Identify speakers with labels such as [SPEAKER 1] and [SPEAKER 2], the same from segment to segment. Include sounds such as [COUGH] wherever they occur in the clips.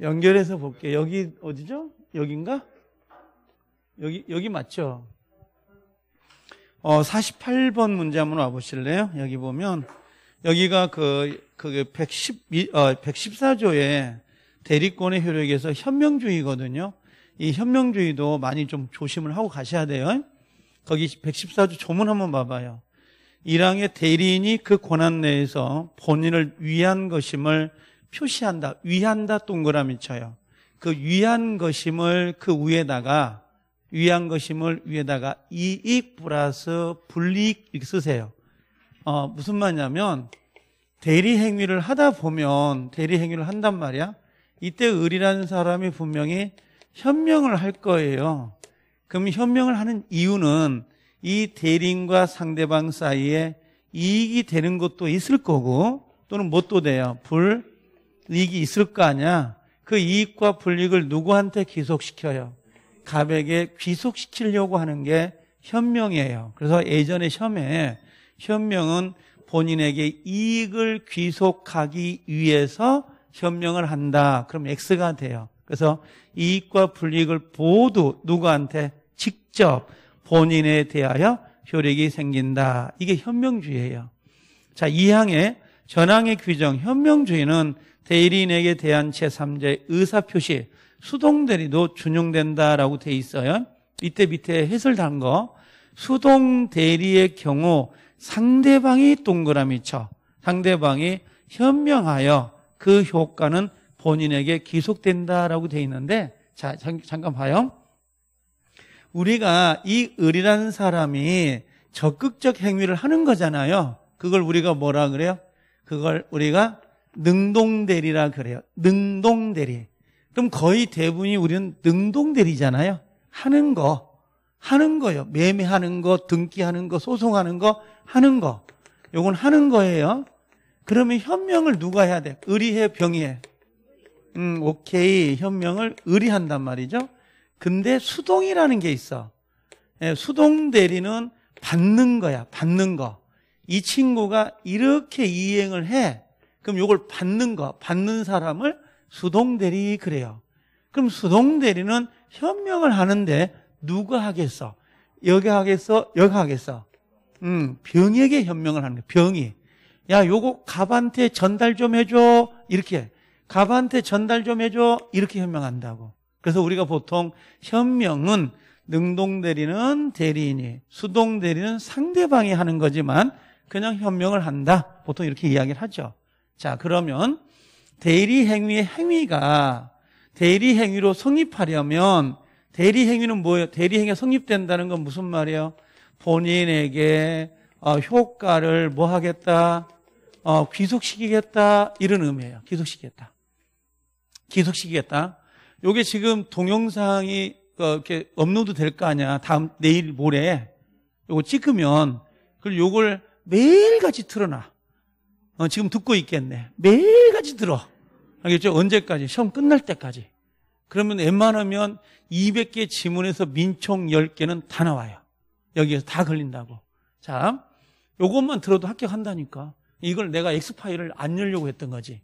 [SPEAKER 1] 연결해서 볼게요. 여기 어디죠? 여긴가? 여기 여기 맞죠? 어 48번 문제 한번 와 보실래요? 여기 보면 여기가 그 그게 110 어, 114조의 대리권의 효력에서 현명주의거든요. 이 현명주의도 많이 좀 조심을 하고 가셔야 돼요. 거기 114조 조문 한번 봐봐요. 일항의 대리인이 그 권한 내에서 본인을 위한 것임을 표시한다, 위한다 동그라미 쳐요. 그 위한 것임을 그 위에다가 위한 것임을 위에다가 이익 플러스 불이익 이렇게 쓰세요. 어, 무슨 말이냐면 대리 행위를 하다 보면 대리 행위를 한단 말이야. 이때 을이라는 사람이 분명히 현명을 할 거예요. 그럼 현명을 하는 이유는 이 대리인과 상대방 사이에 이익이 되는 것도 있을 거고 또는 뭣도 돼요. 불 이익이 있을 거 아니야. 그 이익과 불이익을 누구한테 귀속시켜요? 갑에게 귀속시키려고 하는 게 현명이에요. 그래서 예전의 혐에 현명은 본인에게 이익을 귀속하기 위해서 현명을 한다. 그럼 X가 돼요. 그래서 이익과 불이익을 모두 누구한테 직접 본인에 대하여 효력이 생긴다. 이게 현명주의예요. 자, 이항의 전항의 규정, 현명주의는 대리인에게 대한 제3자의 의사표시 수동대리도 준용된다라고 돼 있어요. 이때 밑에 해설 단 거. 수동 대리의 경우 상대방이 동그라미 쳐. 상대방이 현명하여 그 효과는 본인에게 기속된다라고 돼 있는데 자, 잠깐 봐요. 우리가 이 을이라는 사람이 적극적 행위를 하는 거잖아요. 그걸 우리가 뭐라 그래요? 그걸 우리가 능동대리라 그래요. 능동대리. 그럼 거의 대부분이 우리는 능동대리잖아요. 하는 거. 하는 거요 매매하는 거, 등기하는 거, 소송하는 거, 하는 거. 요건 하는 거예요. 그러면 현명을 누가 해야 돼? 의리해, 병이해 음, 오케이. 현명을 의리한단 말이죠. 근데 수동이라는 게 있어. 예, 수동 대리는 받는 거야. 받는 거. 이 친구가 이렇게 이행을 해. 그럼 이걸 받는 거, 받는 사람을 수동대리 그래요. 그럼 수동대리는 현명을 하는데 누가 하겠어? 여기 하겠어? 여기 하겠어? 음, 병에게 현명을 하는 거야. 병이. 야, 요거 갑한테 전달 좀 해줘. 이렇게. 갑한테 전달 좀 해줘. 이렇게 현명한다고. 그래서 우리가 보통 현명은 능동대리는 대리인이, 수동대리는 상대방이 하는 거지만 그냥 현명을 한다. 보통 이렇게 이야기를 하죠. 자, 그러면 대리 행위의 행위가 대리 행위로 성립하려면 대리 행위는 뭐예요? 대리 행위가 성립된다는 건 무슨 말이에요? 본인에게 어, 효과를 뭐 하겠다? 어, 귀속시키겠다 이런 의미예요. 귀속시키겠다. 귀속시키겠다. 요게 지금 동영상이 어, 이렇게 업로드 될 거 아니야. 다음 내일 모레 요거 찍으면 그걸 요걸 매일같이 틀어놔. 어, 지금 듣고 있겠네. 매일같이 들어. 알겠죠? 언제까지? 시험 끝날 때까지. 그러면 웬만하면 200개 지문에서 민총 10개는 다 나와요. 여기에서 다 걸린다고. 자, 요것만 들어도 합격한다니까. 이걸 내가 엑스파일을 안 열려고 했던 거지.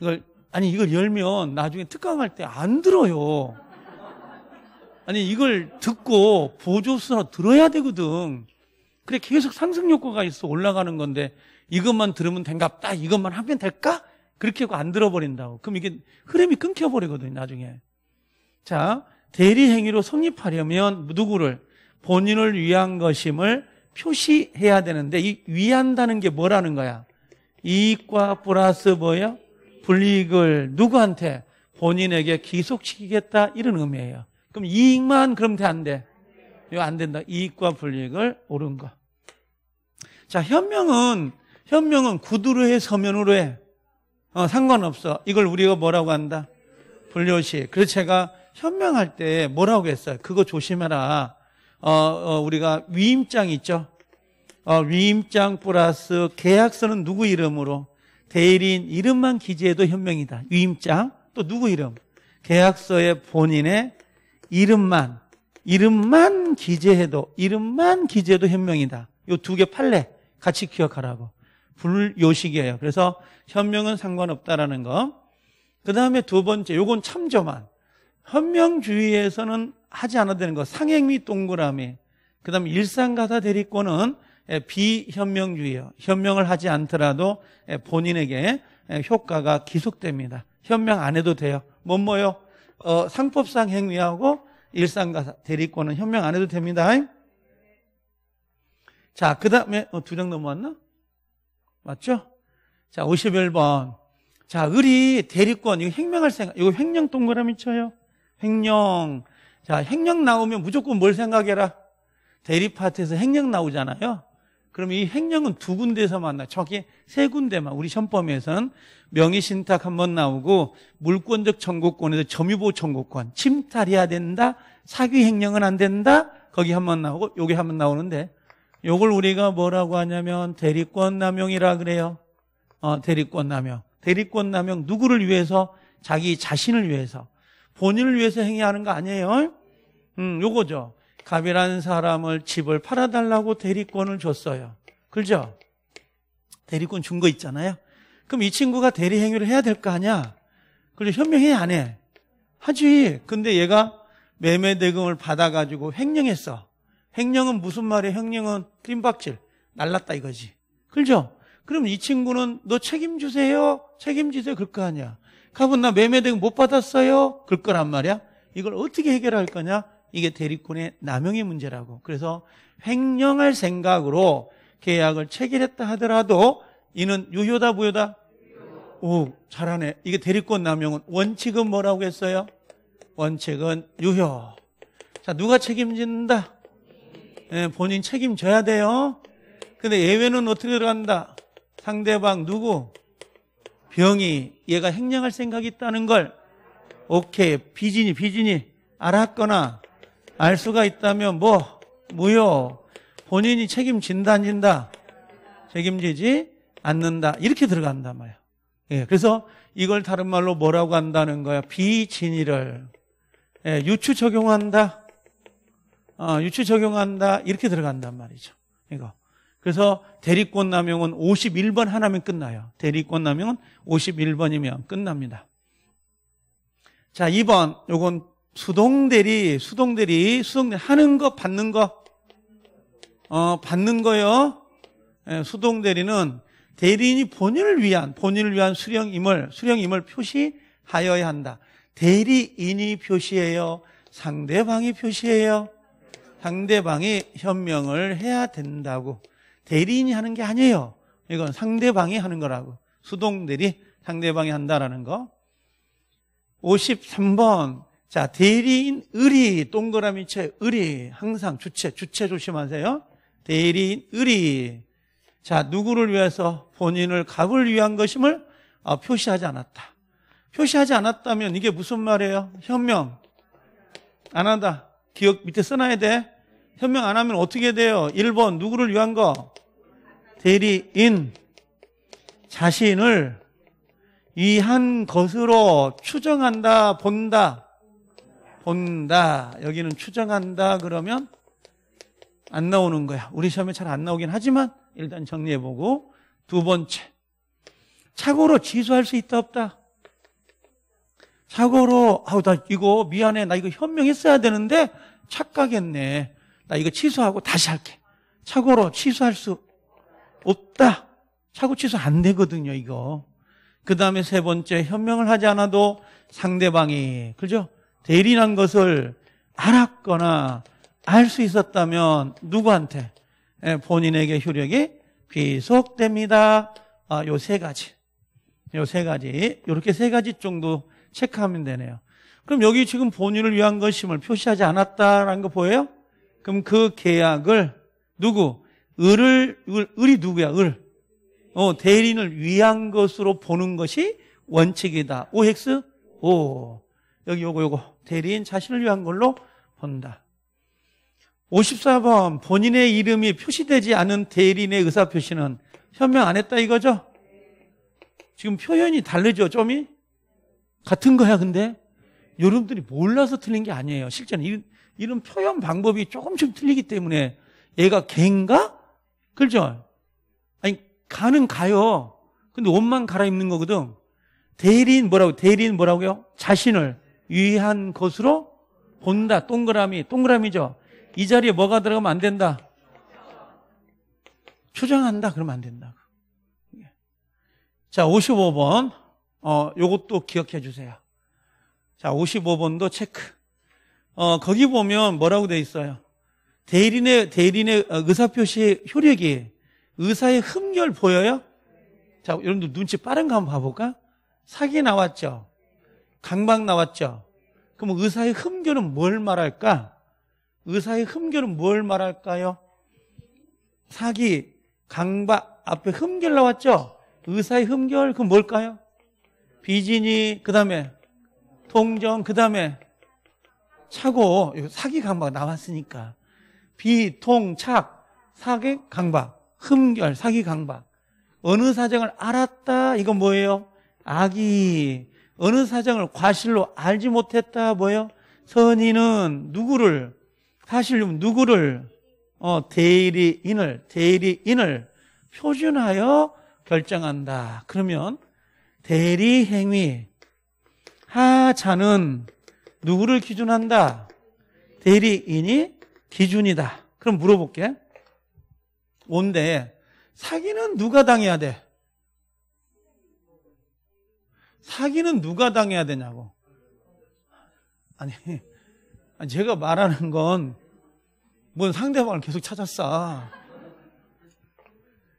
[SPEAKER 1] 이걸, 아니, 이걸 열면 나중에 특강할 때 안 들어요. 아니, 이걸 듣고 보조수나 들어야 되거든. 그래, 계속 상승 효과가 있어 올라가는 건데 이것만 들으면 된갑다. 이것만 하면 될까? 그렇게 하고 안 들어버린다고. 그럼 이게 흐름이 끊겨버리거든요, 나중에. 자, 대리행위로 성립하려면 누구를? 본인을 위한 것임을 표시해야 되는데, 이 위한다는 게 뭐라는 거야? 이익과 플러스 뭐예요? 불이익을 누구한테? 본인에게 기속시키겠다 이런 의미예요. 그럼 이익만 그럼 돼 안 돼? 이거 안 된다. 이익과 불이익을 옳은 거. 자, 현명은 현명은 구두로 해, 서면으로 해. 어, 상관없어. 이걸 우리가 뭐라고 한다? 불효시 그래서 제가 현명할 때 뭐라고 했어요? 그거 조심해라. 어, 어 우리가 위임장 있죠? 어, 위임장 플러스 계약서는 누구 이름으로? 대리인 이름만 기재해도 현명이다. 위임장 또 누구 이름? 계약서에 본인의 이름만 이름만 기재해도 이름만 기재해도 현명이다. 요 두 개 팔래. 같이 기억하라고. 불요식이에요. 그래서 현명은 상관없다라는 거. 그 다음에 두 번째, 요건 참조만. 현명주의에서는 하지 않아도 되는 거. 상행 미 동그라미. 그 다음에 일상가사 대리권은 예, 비현명주의예요. 현명을 하지 않더라도 예, 본인에게 예, 효과가 기속됩니다. 현명 안 해도 돼요. 뭐 뭐요? 어, 상법상 행위하고 일상가사 대리권은 현명 안 해도 됩니다. 자, 그 다음에 어, 두장 넘어왔나? 맞죠? 자, 51번. 자, 을이 대리권, 이거 횡령할 생각, 이거 횡령 동그라미 쳐요. 횡령. 자, 횡령 나오면 무조건 뭘 생각해라? 대리파트에서 횡령 나오잖아요. 그럼 이 횡령은 두 군데에서 만나. 저기 세 군데만. 우리 현범에서는 명의신탁 한 번 나오고 물권적 청구권에서 점유보 청구권 침탈해야 된다. 사기 횡령은 안 된다. 거기 한 번 나오고 여기 한 번 나오는데 요걸 우리가 뭐라고 하냐면 대리권 남용이라 그래요. 어, 대리권 남용. 대리권 남용 누구를 위해서? 자기 자신을 위해서. 본인을 위해서 행위하는 거 아니에요? 음, 요거죠. 갑이라는 사람을 집을 팔아달라고 대리권을 줬어요. 그죠? 대리권 준 거 있잖아요. 그럼 이 친구가 대리 행위를 해야 될 거 아니야? 그래서 현명해 안 해? 하지. 근데 얘가 매매 대금을 받아가지고 횡령했어. 횡령은 무슨 말이에요? 횡령은 뜀박질, 날랐다 이거지. 그죠? 렇 그럼 이 친구는 너 책임주세요? 책임지세요? 그럴 거 아니야. 가분 나 매매대금 못 받았어요? 그럴 거란 말이야. 이걸 어떻게 해결할 거냐? 이게 대리권의 남용의 문제라고. 그래서 횡령할 생각으로 계약을 체결했다 하더라도 이는 유효다 부효다? 오, 잘하네. 이게 대리권 남용은 원칙은 뭐라고 했어요? 원칙은 유효. 자, 누가 책임진다? 예, 본인 책임져야 돼요. 근데 예외는 어떻게 들어간다? 상대방 누구? 병이 얘가 횡령할 생각이 있다는 걸 오케이 비진이 비진이 알았거나 알 수가 있다면 뭐 무효 본인이 책임진다 안 진다 책임지지 않는다 이렇게 들어간단 말이야 예, 그래서 이걸 다른 말로 뭐라고 한다는 거야 비진이를 예, 유추 적용한다 어, 유치 적용한다 이렇게 들어간단 말이죠. 이거. 그래서 대리권 남용은 51번 하나면 끝나요. 대리권 남용은 51번이면 끝납니다. 자, 2번. 요건 수동대리, 수동대리, 수동대리 하는 거 받는 거. 어, 받는 거요. 예, 수동대리는 대리인이 본인을 위한 본인을 위한 수령임을 수령임을 표시하여야 한다. 대리인이 표시해요. 상대방이 표시해요. 상대방이 현명을 해야 된다고 대리인이 하는 게 아니에요. 이건 상대방이 하는 거라고 수동 대리 상대방이 한다라는 거. 53번 자 대리인 의리 동그라미 채 의리 항상 주체 주체 조심하세요. 대리인 의리 자 누구를 위해서 본인을 갑을 위한 것임을 아, 표시하지 않았다. 표시하지 않았다면 이게 무슨 말이에요? 현명 안 한다. 기억 밑에 써놔야 돼. 현명 안 하면 어떻게 돼요? 1번 누구를 위한 거? 대리인 자신을 위한 것으로 추정한다 본다 본다 여기는 추정한다 그러면 안 나오는 거야 우리 시험에 잘 안 나오긴 하지만 일단 정리해보고 두 번째 착오로 취소할 수 있다 없다 착오로 아우 나 이거 미안해 나 이거 현명했어야 되는데 착각했네 나 이거 취소하고 다시 할게. 착오로 취소할 수 없다. 착오 취소 안 되거든요, 이거. 그 다음에 세 번째, 현명을 하지 않아도 상대방이, 그죠? 대리란 것을 알았거나 알 수 있었다면 누구한테? 예, 본인에게 효력이 귀속됩니다. 아, 요 세 가지. 요 세 가지. 요렇게 세 가지 정도 체크하면 되네요. 그럼 여기 지금 본인을 위한 것임을 표시하지 않았다라는 거 보여요? 그럼 그 계약을 누구? 을을 을, 이 누구야? 을. 어, 대리인을 위한 것으로 보는 것이 원칙이다. OX? 오. 여기 요거 요거. 대리인 자신을 위한 걸로 본다. 54번 본인의 이름이 표시되지 않은 대리인의 의사 표시는 현명 안 했다 이거죠? 지금 표현이 다르죠, 좀이? 같은 거야, 근데. 여러분들이 몰라서 틀린 게 아니에요. 실제는 이런 표현 방법이 조금씩 틀리기 때문에 얘가 갠가? 그죠? 아니 가는 가요. 근데 옷만 갈아입는 거거든. 대리인 뭐라고? 대리인 뭐라고요? 자신을 위한 것으로 본다. 동그라미, 동그라미죠. 이 자리에 뭐가 들어가면 안 된다. 표정한다. 그러면 안 된다. 자, 55번. 어, 요것도 기억해 주세요. 자, 55번도 체크. 어, 거기 보면 뭐라고 돼 있어요? 대리인의, 대리인의 어, 의사표시의 효력이 의사의 흠결 보여요? 자, 여러분들 눈치 빠른 거 한번 봐볼까? 사기 나왔죠? 강박 나왔죠? 그럼 의사의 흠결은 뭘 말할까? 의사의 흠결은 뭘 말할까요? 사기, 강박, 앞에 흠결 나왔죠? 의사의 흠결, 그럼 뭘까요? 비진이, 그 다음에, 동정, 그 다음에, 차고 사기 강박 나왔으니까 비, 통, 착, 사기 강박, 흠결, 사기 강박. 어느 사정을 알았다 이건 뭐예요? 악이 어느 사정을 과실로 알지 못했다 뭐예요? 선인은 누구를 사실 누구를 어, 대리인을 대리인을 표준하여 결정한다. 그러면 대리 행위 하자는 누구를 기준한다? 대리인이 기준이다. 그럼 물어볼게. 뭔데? 사기는 누가 당해야 돼? 사기는 누가 당해야 되냐고. 아니, 제가 말하는 건 뭔 상대방을 계속 찾았어.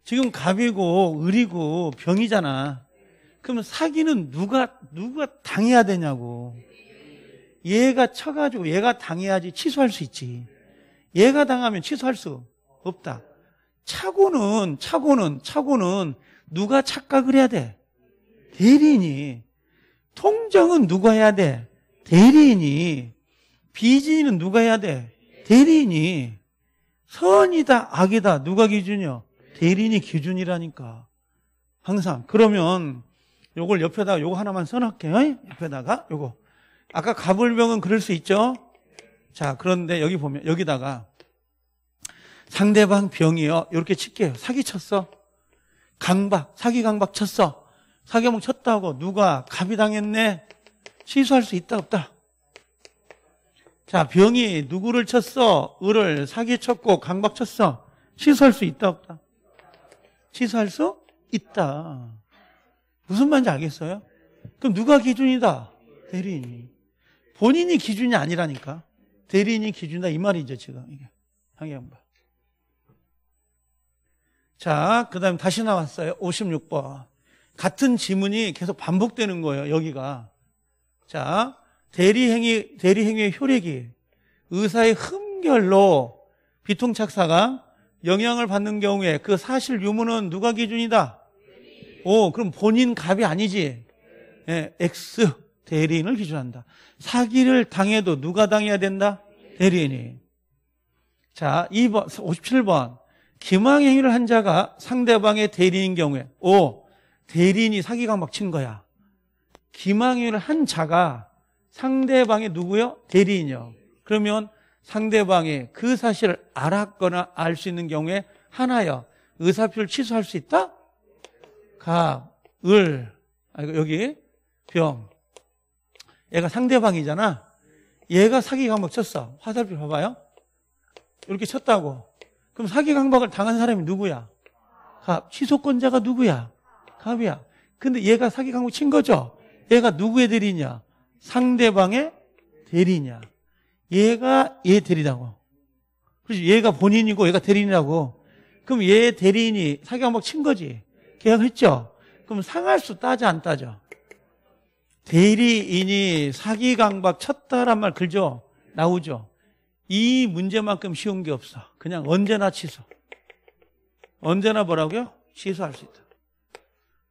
[SPEAKER 1] 지금 갑이고 을이고 병이잖아. 그러면 사기는 누가 누가 당해야 되냐고. 얘가 쳐가지고 얘가 당해야지 취소할 수 있지. 얘가 당하면 취소할 수 없다. 차고는, 차고는, 차고는 누가 착각을 해야 돼? 대리인이. 통장은 누가 해야 돼? 대리인이. 비지인은 누가 해야 돼? 대리인이. 선이다, 악이다. 누가 기준이요? 대리인이 기준이라니까. 항상. 그러면 요걸 옆에다가 요거 하나만 써놓을게요. 옆에다가 요거. 아까 가불명은 그럴 수 있죠? 자, 그런데 여기 보면, 여기다가 상대방 병이요. 이렇게 칠게요. 사기 쳤어. 강박, 사기 강박 쳤어. 사기목 쳤다고 누가 갑이 당했네. 취소할 수 있다, 없다. 자, 병이 누구를 쳤어? 을을 사기 쳤고 강박 쳤어. 취소할 수 있다, 없다. 취소할 수 있다. 무슨 말인지 알겠어요? 그럼 누가 기준이다? 대리인이. 본인이 기준이 아니라니까. 대리인이 기준이다 이 말이죠 지금 이게 항해양 자, 그다음 에 다시 나왔어요. 56번. 같은 지문이 계속 반복되는 거예요. 여기가. 자, 대리행위 대리행위의 효력이 의사의 흠결로 비통착사가 영향을 받는 경우에 그 사실 유무는 누가 기준이다? 오, 그럼 본인 갑이 아니지. 예, X 대리인을 기준한다. 사기를 당해도 누가 당해야 된다? 대리인이. 자, 2번, 57번. 기망행위를 한 자가 상대방의 대리인 경우에, 오, 대리인이 사기가 막 친 거야. 기망행위를 한 자가 상대방의 누구요? 대리인이요. 그러면 상대방이 그 사실을 알았거나 알 수 있는 경우에 하나요 의사표를 취소할 수 있다? 가, 을, 아, 여기, 병, 얘가 상대방이잖아. 얘가 사기 강박 쳤어. 화살표 봐봐요. 이렇게 쳤다고. 그럼 사기 강박을 당한 사람이 누구야? 갑. 취소권자가 누구야? 갑이야. 근데 얘가 사기 강박 친 거죠? 얘가 누구의 대리냐? 상대방의 대리냐? 얘가 얘 대리라고. 그렇지. 얘가 본인이고 얘가 대리인이라고. 그럼 얘 대리인이 사기 강박 친 거지. 계약했죠? 그럼 상할수 따지안 따져? 대리인이 사기 강박 쳤다란 말 글죠? 나오죠? 이 문제만큼 쉬운 게 없어. 그냥 언제나 취소. 언제나 뭐라고요? 취소할 수 있다.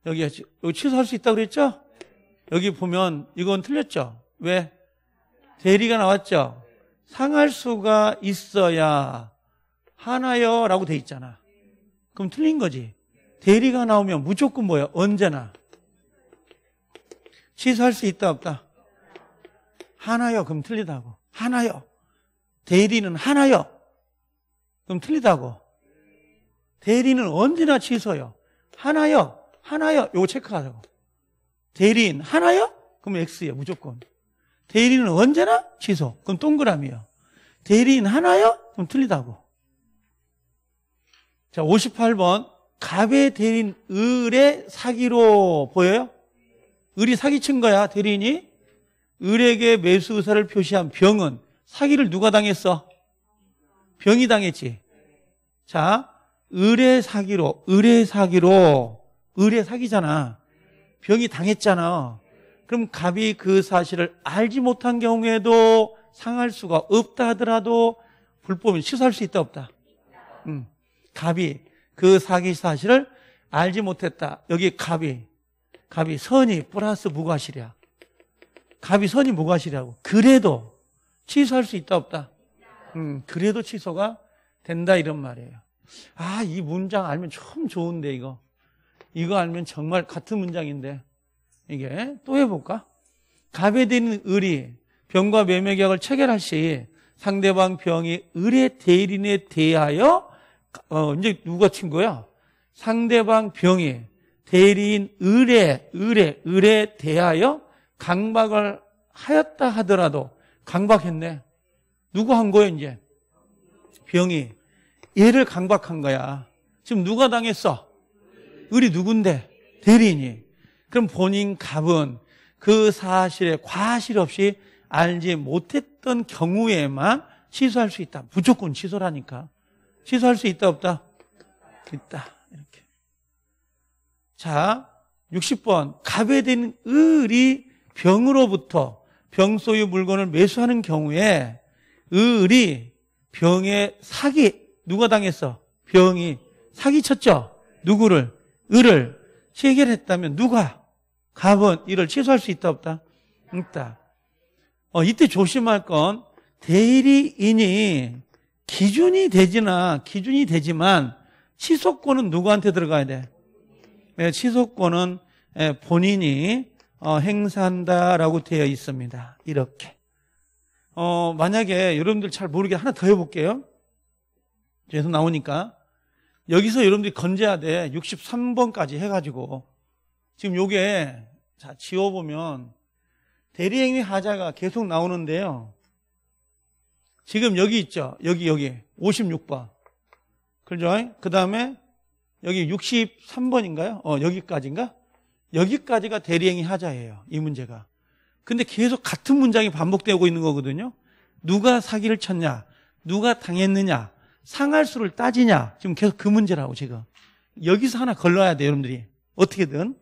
[SPEAKER 1] 여기, 여기 취소할 수있다 그랬죠? 여기 보면 이건 틀렸죠? 왜? 대리가 나왔죠? 상할 수가 있어야 하나요 라고 돼 있잖아. 그럼 틀린 거지. 대리가 나오면 무조건 뭐야? 언제나. 취소할 수 있다 없다? 하나요 그럼 틀리다고 하나요 대리는 하나요 그럼 틀리다고 대리는 언제나 취소요 하나요 하나요 요거 체크하자고 대리인 하나요 그럼 X요 무조건 대리는 언제나 취소 그럼 동그라미요 대리인 하나요 그럼 틀리다고 자 58번 갑의 대리인 을의 사기로 보여요 을이 사기친 거야, 대리인이. 을에게 매수 의사를 표시한 병은 사기를 누가 당했어? 병이 당했지. 자, 을의 사기로, 을의 사기로, 을의 사기잖아. 병이 당했잖아. 그럼 갑이 그 사실을 알지 못한 경우에도 상할 수가 없다 하더라도 불법을 시사할 수 있다 없다. 음, 갑이 그 사기 사실을 알지 못했다. 여기 갑이 갑이 선이 플러스 무과실이야. 갑이 선이 무과실이라고. 그래도 취소할 수 있다 없다. 음, 그래도 취소가 된다 이런 말이에요. 아, 이 문장 알면 참 좋은데 이거. 이거 알면 정말 같은 문장인데. 이게 또 해볼까? 갑에 대는 을이 병과 매매계약을 체결할 시 상대방 병이 을의 대리인에 대하여 어, 이제 누가 친 거야? 상대방 병이 대리인 을에, 을에, 을에 대하여 강박을 하였다 하더라도 강박했네. 누구 한 거예요, 이제? 병이. 얘를 강박한 거야. 지금 누가 당했어? 을이 누군데? 대리인이. 그럼 본인 갑은 그 사실에 과실 없이 알지 못했던 경우에만 취소할 수 있다. 무조건 취소라니까. 취소할 수 있다, 없다? 있다. 자, 60번. 갑에 된 을이 병으로부터 병 소유 물건을 매수하는 경우에 을이 병의 사기, 누가 당했어? 병이 사기쳤죠? 누구를? 을을 체결했다면 누가? 갑은 이를 취소할 수 있다 없다? 있다. 어, 이때 조심할 건 대리인이 기준이 되지나 기준이 되지만 취소권은 누구한테 들어가야 돼? 취소권은 예, 예, 본인이 어, 행사한다라고 되어 있습니다. 이렇게. 어, 만약에 여러분들 잘 모르게 하나 더 해볼게요. 계속 나오니까. 여기서 여러분들이 건재하되 63번까지 해가지고 지금 요게 자, 지워보면 대리행위 하자가 계속 나오는데요. 지금 여기 있죠. 여기, 여기. 56번. 그죠? 그 다음에 여기 63번인가요? 어, 여기까지인가? 여기까지가 대리행위 하자예요. 이 문제가. 근데 계속 같은 문장이 반복되고 있는 거거든요. 누가 사기를 쳤냐? 누가 당했느냐? 상할수를 따지냐? 지금 계속 그 문제라고 제가. 여기서 하나 걸러야 돼요, 여러분들이. 어떻게든.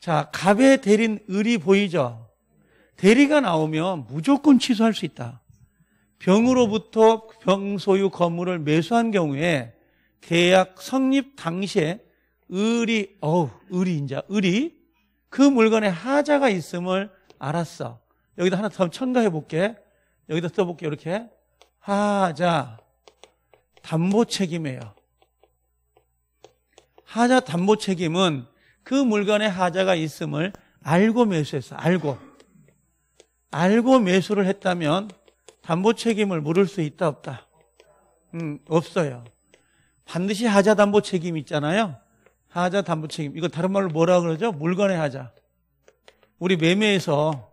[SPEAKER 1] 자, 갑의 대리인 을이 보이죠? 대리가 나오면 무조건 취소할 수 있다. 병으로부터 병 소유 건물을 매수한 경우에 계약 성립 당시에 을이 어우 을이 인자 을이 그 물건에 하자가 있음을 알았어. 여기다 하나 더 첨가해 볼게. 여기다 써볼게 이렇게 하자 담보 책임이에요. 하자 담보 책임은 그 물건에 하자가 있음을 알고 매수했어. 알고 알고 매수를 했다면 담보 책임을 물을 수 있다 없다. 음 없어요. 반드시 하자 담보 책임 있잖아요. 하자 담보 책임. 이거 다른 말로 뭐라 그러죠? 물건의 하자. 우리 매매에서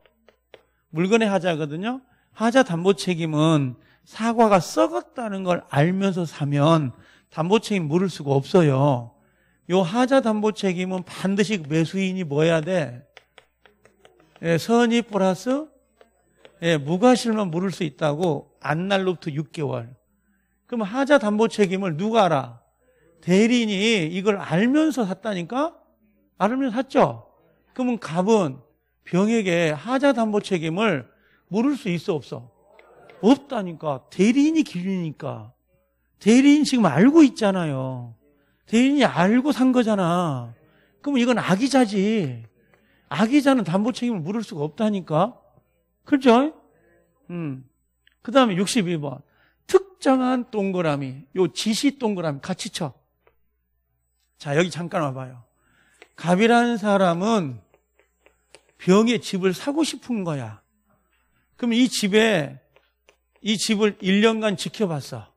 [SPEAKER 1] 물건의 하자거든요. 하자 담보 책임은 사과가 썩었다는 걸 알면서 사면 담보 책임 물을 수가 없어요. 요 하자 담보 책임은 반드시 매수인이 뭐야 돼? 예, 선의 플러스 예, 무과실만 물을 수 있다고 안날로부터 6개월. 그럼 하자 담보 책임을 누가 알아? 대리인이 이걸 알면서 샀다니까? 알면서 샀죠? 그러면 갑은 병에게 하자 담보 책임을 물을 수 있어 없어? 없다니까. 대리인이 기준이니까. 대리인 지금 알고 있잖아요. 대리인이 알고 산 거잖아. 그러면 이건 악의자지. 악의자는 담보 책임을 물을 수가 없다니까. 그죠? 음. 그 다음에 62번. 특정한 동그라미, 요 지시 동그라미 같이 쳐. 자, 여기 잠깐 와봐요. 갑이라는 사람은 병의 집을 사고 싶은 거야. 그럼 이 집에, 이 집을 1년간 지켜봤어.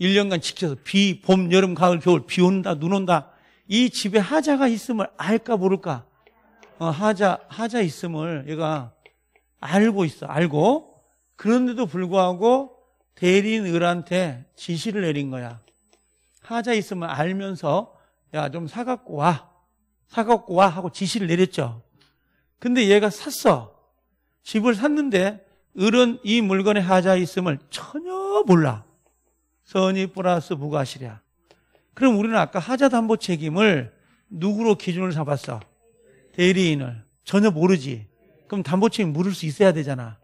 [SPEAKER 1] 1년간 지켜서 비, 봄, 여름, 가을, 겨울, 비 온다, 눈 온다. 이 집에 하자가 있음을 알까 모를까? 어, 하자, 하자 있음을 얘가 알고 있어, 알고. 그런데도 불구하고 대리인을한테 지시를 내린 거야. 하자 있으면 알면서 야 좀 사갖고 와. 사갖고 와 하고 지시를 내렸죠. 근데 얘가 샀어. 집을 샀는데 을은 이물건에 하자 있음을 전혀 몰라. 선이 플러스 부가시랴. 그럼 우리는 아까 하자 담보 책임을 누구로 기준을 잡았어? 대리인을. 전혀 모르지. 그럼 담보 책임 물을 수 있어야 되잖아.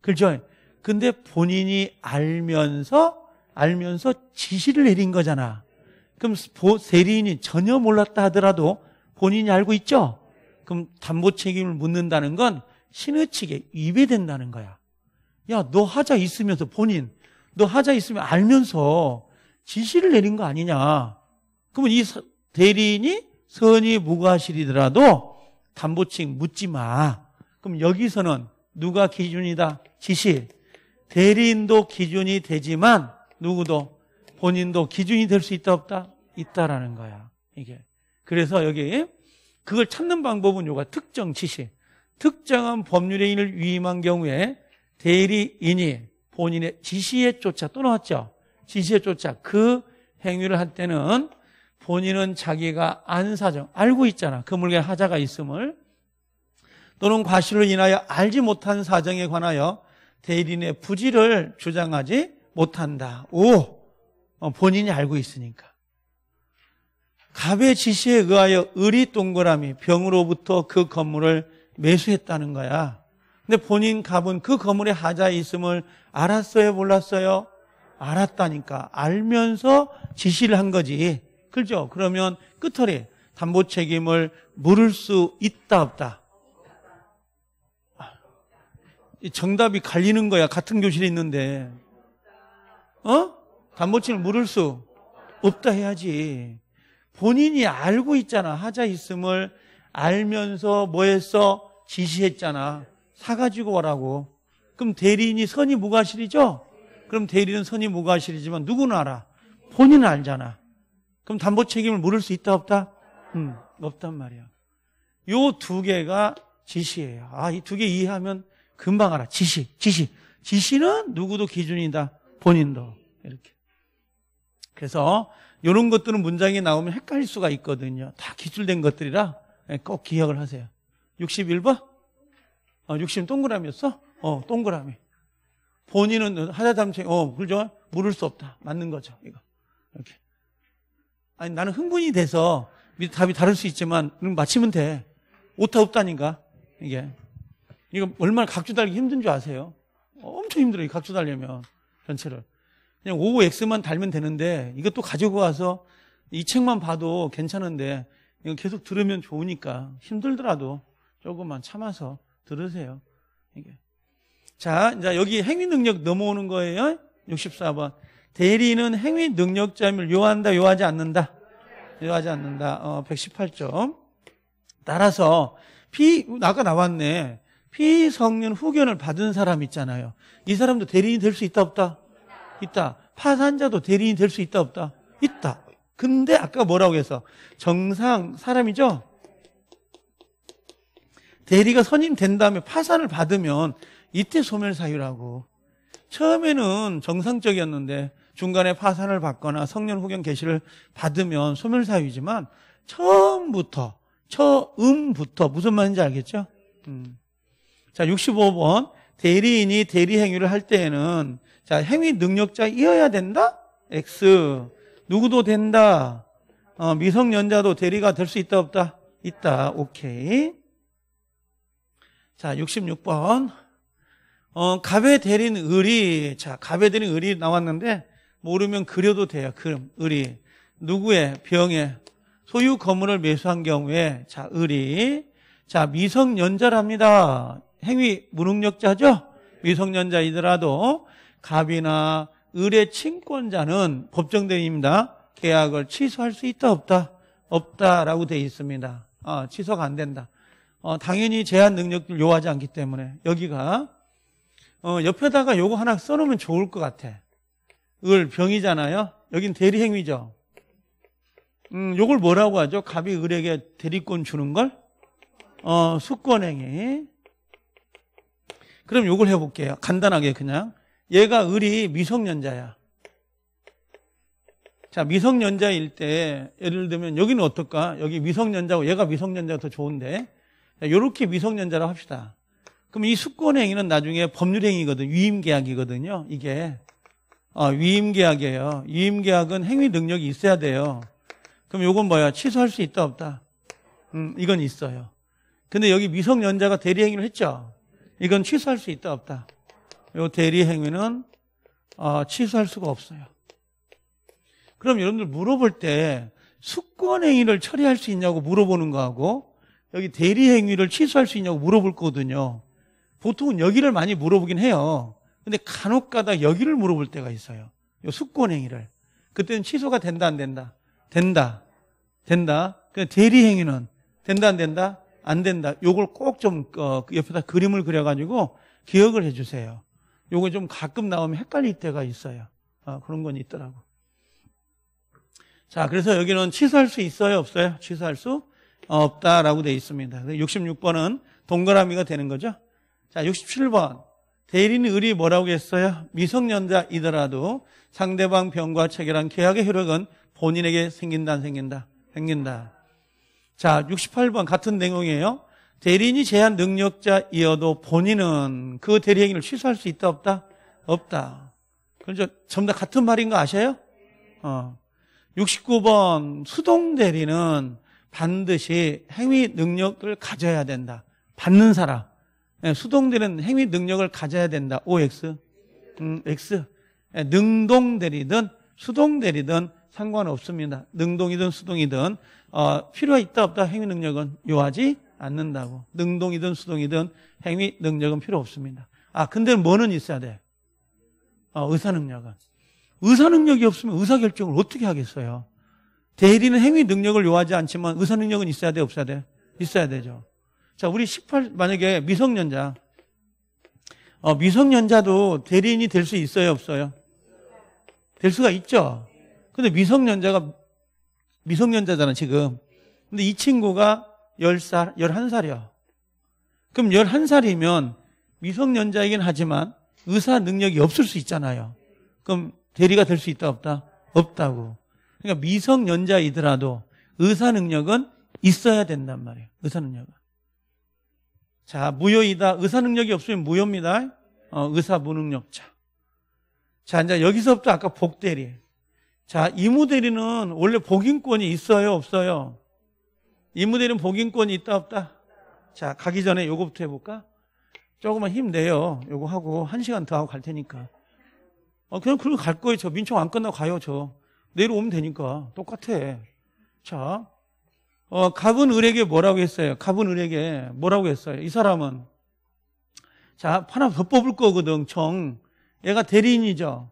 [SPEAKER 1] 그죠? 근데 본인이 알면서 알면서 지시를 내린 거잖아. 그럼 세리인이 전혀 몰랐다 하더라도 본인이 알고 있죠? 그럼 담보 책임을 묻는다는 건 신의 측에 위배된다는 거야. 야, 너 하자 있으면서 본인, 너 하자 있으면 알면서 지시를 내린 거 아니냐. 그러면 이 대리인이 선의 무과실이더라도 담보 책임 묻지 마. 그럼 여기서는 누가 기준이다? 지시. 대리인도 기준이 되지만 누구도 본인도 기준이 될 수 있다 없다 있다라는 거야 이게 그래서 여기 그걸 찾는 방법은 요가 특정 지시 특정한 법률인을 위임한 경우에 대리인이 본인의 지시에 쫓아 또 나왔죠 지시에 쫓아 그 행위를 할 때는 본인은 자기가 안사정 알고 있잖아 그 물건에 하자가 있음을 또는 과실로 인하여 알지 못한 사정에 관하여 대리인의 부지를 주장하지 못한다. 오, 어, 본인이 알고 있으니까. 갑의 지시에 의하여 을이 동그라미 병으로부터 그 건물을 매수했다는 거야. 근데 본인 갑은 그건물에 하자에 있음을 알았어요, 몰랐어요? 알았다니까. 알면서 지시를 한 거지. 그죠? 그러면 끝털에 담보 책임을 물을 수 있다, 없다. 정답이 갈리는 거야. 같은 교실에 있는데. 어? 담보친을 물을 수 없다 해야지. 본인이 알고 있잖아. 하자 있음을 알면서 뭐 했어? 지시했잖아. 사가지고 오라고 그럼 대리인이 선이 무과실이죠? 그럼 대리는 선이 무과실이지만 누구는 알아? 본인은 알잖아. 그럼 담보 책임을 물을 수 있다 없다? 음, 없단 말이야. 요 두 개가 지시예요. 아, 이 두 개 이해하면 금방 알아. 지시, 지시. 지시는 누구도 기준이다. 본인도. 이렇게. 그래서 이런 것들은 문장이 나오면 헷갈릴 수가 있거든요. 다 기술된 것들이라 예, 꼭 기억을 하세요. 61번? 어, 60 동그라미였어? 어, 동그라미. 본인은 하자담치, 어, 그죠? 물을 수 없다. 맞는 거죠, 이거. 이렇게. 아니, 나는 흥분이 돼서 답이 다를 수 있지만, 그럼 마치면 돼. 오타 없다니까, 이게. 이거 얼마나 각주 달기 힘든 줄 아세요? 엄청 힘들어요. 각주 달려면 전체를. 그냥 OX만 달면 되는데 이것도 가지고 와서 이 책만 봐도 괜찮은데 이거 계속 들으면 좋으니까 힘들더라도 조금만 참아서 들으세요. 이게. 자, 이제 여기 행위 능력 넘어오는 거예요. 64번. 대리는 행위 능력자임을 요한다, 요하지 않는다. 요하지 않는다. 어, 118점. 따라서 피 아까 나왔네. 피성년 후견을 받은 사람 있잖아요. 이 사람도 대리인 될 수 있다 없다? 있다. 파산자도 대리인 될 수 있다 없다? 있다. 근데 아까 뭐라고 해서 정상 사람이죠? 대리가 선임된 다음에 파산을 받으면 이때 소멸 사유라고. 처음에는 정상적이었는데 중간에 파산을 받거나 성년 후견 개시를 받으면 소멸 사유이지만 처음부터 처음부터 무슨 말인지 알겠죠? 음. 자, 65번. 대리인이 대리 행위를 할 때에는 자, 행위 능력자이어야 된다? X. 누구도 된다. 어, 미성년자도 대리가 될 수 있다 없다? 있다. 오케이. 자, 66번. 어, 갑에 대린 을이 자, 갑에 대리인 을이 나왔는데 모르면 그려도 돼요. 그럼 을이 누구의 병에 소유 건물을 매수한 경우에 자, 을이 자, 미성년자랍니다. 행위 무능력자죠? 미성년자이더라도 갑이나 을의 친권자는 법정대입니다. 리 계약을 취소할 수 있다 없다 없다라고 돼 있습니다. 아, 취소가 안 된다. 어, 당연히 제한 능력을 요하지 않기 때문에 여기가 어, 옆에다가 요거 하나 써놓으면 좋을 것 같아. 을 병이잖아요. 여긴 대리 행위죠. 음, 요걸 뭐라고 하죠? 갑이 을에게 대리권 주는 걸? 어, 수권 행위. 그럼 이걸 해볼게요. 간단하게 그냥. 얘가 을이 미성년자야. 자, 미성년자일 때, 예를 들면 여기는 어떨까? 여기 미성년자고 얘가 미성년자가 더 좋은데. 이렇게 미성년자라 합시다. 그럼 이 수권행위는 나중에 법률행위거든. 위임계약이거든요. 이게. 어, 위임계약이에요. 위임계약은 행위 능력이 있어야 돼요. 그럼 이건 뭐야? 취소할 수 있다 없다? 음, 이건 있어요. 근데 여기 미성년자가 대리행위를 했죠. 이건 취소할 수 있다 없다. 요 대리 행위는 어, 취소할 수가 없어요. 그럼 여러분들 물어볼 때 수권 행위를 처리할 수 있냐고 물어보는 거하고 여기 대리 행위를 취소할 수 있냐고 물어볼 거거든요. 보통은 여기를 많이 물어보긴 해요. 근데 간혹가다 여기를 물어볼 때가 있어요. 요 수권 행위를. 그때는 취소가 된다 안 된다. 된다. 된다. 그 대리 행위는 된다 안 된다. 안 된다. 요걸 꼭좀 어, 그 옆에다 그림을 그려가지고 기억을 해주세요. 요거 좀 가끔 나오면 헷갈릴 때가 있어요. 어, 그런 건 있더라고. 자, 그래서 여기는 취소할 수 있어요, 없어요? 취소할 수 없다라고 돼 있습니다. 66번은 동그라미가 되는 거죠. 자, 67번. 대리인 의리 뭐라고 했어요? 미성년자이더라도 상대방 병과 체결한 계약의 효력은 본인에게 생긴다, 생긴다? 생긴다. 자, 68번 같은 내용이에요. 대리인이 제한 능력자이어도 본인은 그 대리 행위를 취소할 수 있다 없다? 없다. 그럼 전부 다 같은 말인 거 아세요? 어. 69번 수동 대리는 반드시 행위 능력을 가져야 된다. 받는 사람. 예, 수동 대리는 행위 능력을 가져야 된다. OX. 음, X. 예, 능동 대리든 수동 대리든 상관없습니다. 능동이든 수동이든 어, 필요가 있다 없다 행위 능력은 요하지 않는다고. 능동이든 수동이든 행위 능력은 필요 없습니다. 아, 근데 뭐는 있어야 돼? 어, 의사 능력은. 의사 능력이 없으면 의사 결정을 어떻게 하겠어요? 대리는 행위 능력을 요하지 않지만 의사 능력은 있어야 돼, 없어야 돼? 있어야 되죠. 자, 우리 18, 만약에 미성년자, 어, 미성년자도 대리인이 될 수 있어요, 없어요? 될 수가 있죠. 근데 미성년자가 미성년자잖아, 지금. 근데 이 친구가 10살, 11살이야. 그럼 11살이면 미성년자이긴 하지만 의사 능력이 없을 수 있잖아요. 그럼 대리가 될 수 있다, 없다? 없다고. 그러니까 미성년자이더라도 의사 능력은 있어야 된단 말이에요. 의사 능력은. 자, 무효이다. 의사 능력이 없으면 무효입니다. 어, 의사 무능력자. 자, 이제 여기서부터 아까 복대리. 자, 이무대리는 원래 복인권이 있어요, 없어요? 이무대리는 복인권이 있다, 없다? 자, 가기 전에 요거부터 해볼까? 조금만 힘내요. 요거 하고, 한 시간 더 하고 갈 테니까. 어, 그냥 그러고 갈 거예요. 저 민청 안 끝나고 가요, 저. 내일 오면 되니까. 똑같아. 자, 어, 갑은 을에게 뭐라고 했어요? 갑은 을에게 뭐라고 했어요? 이 사람은. 자, 하나 더 뽑을 거거든, 정. 얘가 대리인이죠.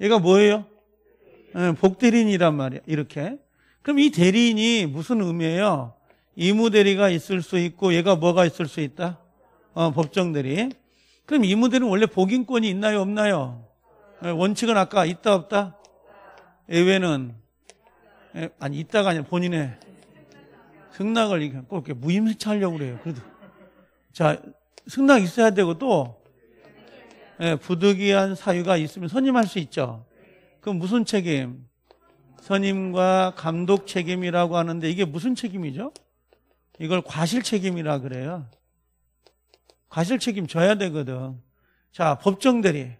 [SPEAKER 1] 얘가 뭐예요? 예, 복대리인이란 말이야. 이렇게. 그럼 이 대리인이 무슨 의미예요? 이무대리가 있을 수 있고 얘가 뭐가 있을 수 있다? 어, 법정대리. 그럼 이무대리는 원래 복인권이 있나요? 없나요? 예, 원칙은 아까 있다 없다? 예외는 예, 아니 있다가 아니라 본인의 승낙을 이렇게 렇게 무임승차하려고 그래요. 그래도 자 승낙 있어야 되고 또 예, 부득이한 사유가 있으면 선임할 수 있죠. 그 무슨 책임? 선임과 감독 책임이라고 하는데 이게 무슨 책임이죠? 이걸 과실 책임이라 그래요. 과실 책임 져야 되거든. 자, 법정 대리.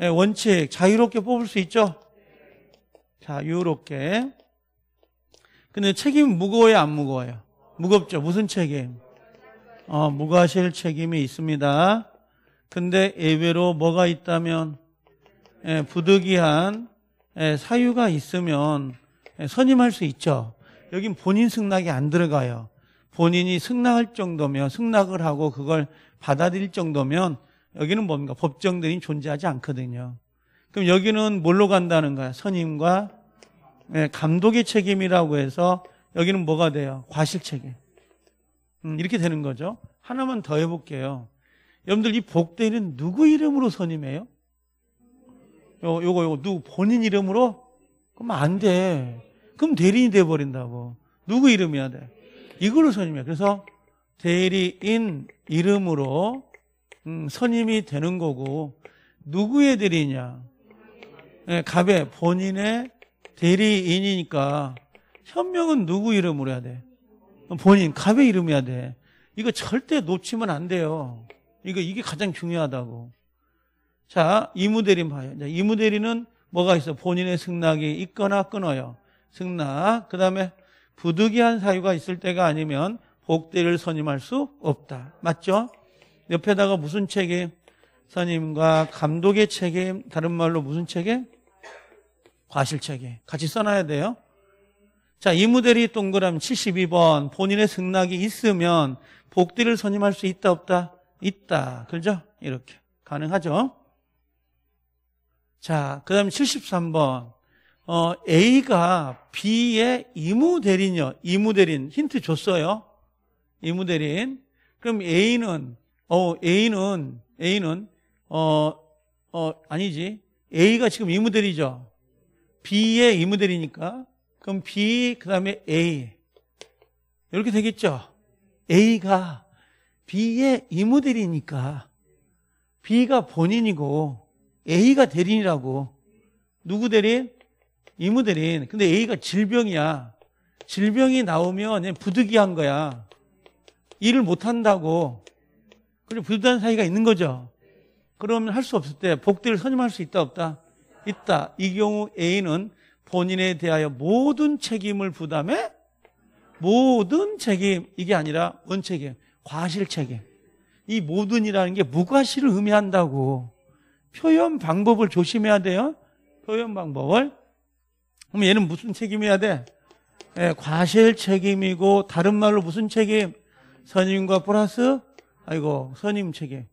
[SPEAKER 1] 예, 원칙 자유롭게 뽑을 수 있죠? 자유롭게. 근데 책임 무거워요, 안 무거워요? 무겁죠. 무슨 책임? 어, 무과실 책임이 있습니다. 근데 예외로 뭐가 있다면 부득이한 사유가 있으면 선임할 수 있죠. 여긴 본인 승낙이 안 들어가요. 본인이 승낙할 정도면 승낙을 하고 그걸 받아들일 정도면 여기는 뭡니까? 법정들이 존재하지 않거든요. 그럼 여기는 뭘로 간다는 거야? 선임과 감독의 책임이라고 해서 여기는 뭐가 돼요? 과실 책임. 음, 이렇게 되는 거죠. 하나만 더 해볼게요. 여러분들 이 복대는 누구 이름으로 선임해요? 요, 요거, 요거, 누구 본인 이름으로? 그럼 안 돼. 그럼 대리인이 돼버린다고. 누구 이름이야 돼? 이걸로 선임이야. 그래서 대리인 이름으로 음, 선임이 되는 거고 누구의 대리냐? 네, 예, 갑의 본인의 대리인이니까 현명은 누구 이름으로 해야 돼? 본인 갑의 이름이야 돼. 이거 절대 놓치면 안 돼요. 이거 이게 가장 중요하다고. 자, 이무대리는 봐요. 이무대리는 뭐가 있어? 본인의 승낙이 있거나 끊어요. 승낙. 그 다음에 부득이한 사유가 있을 때가 아니면 복대를 선임할 수 없다. 맞죠? 옆에다가 무슨 책임? 선임과 감독의 책임, 다른 말로 무슨 책임? 과실 책임. 같이 써놔야 돼요. 자, 이무대리 동그라미 72번. 본인의 승낙이 있으면 복대를 선임할 수 있다, 없다? 있다. 그죠? 이렇게. 가능하죠? 자, 그 다음 73번. 어, A가 B의 이무대리녀, 이무대인 힌트 줬어요. 이무대인 그럼 A는, 어, A는, A는, 어, 어, 아니지. A가 지금 이무대리죠. B의 이무대리니까. 그럼 B, 그 다음에 A. 이렇게 되겠죠? A가 B의 이무대리니까. B가 본인이고, A가 대리인이라고. 누구 대리인? 이무 대리인. 근데 A가 질병이야. 질병이 나오면 부득이한 거야. 일을 못한다고. 그리고 부득이한 사이가 있는 거죠. 그러면 할 수 없을 때 복대를 선임할 수 있다 없다? 있다. 이 경우 A는 본인에 대하여 모든 책임을 부담해? 모든 책임, 이게 아니라 원책임, 과실 책임. 이 모든이라는 게 무과실을 의미한다고. 표현 방법을 조심해야 돼요. 표현 방법을. 그럼 얘는 무슨 책임이어야 돼? 네, 과실 책임이고 다른 말로 무슨 책임? 선임과 플러스 아이고 선임 책임.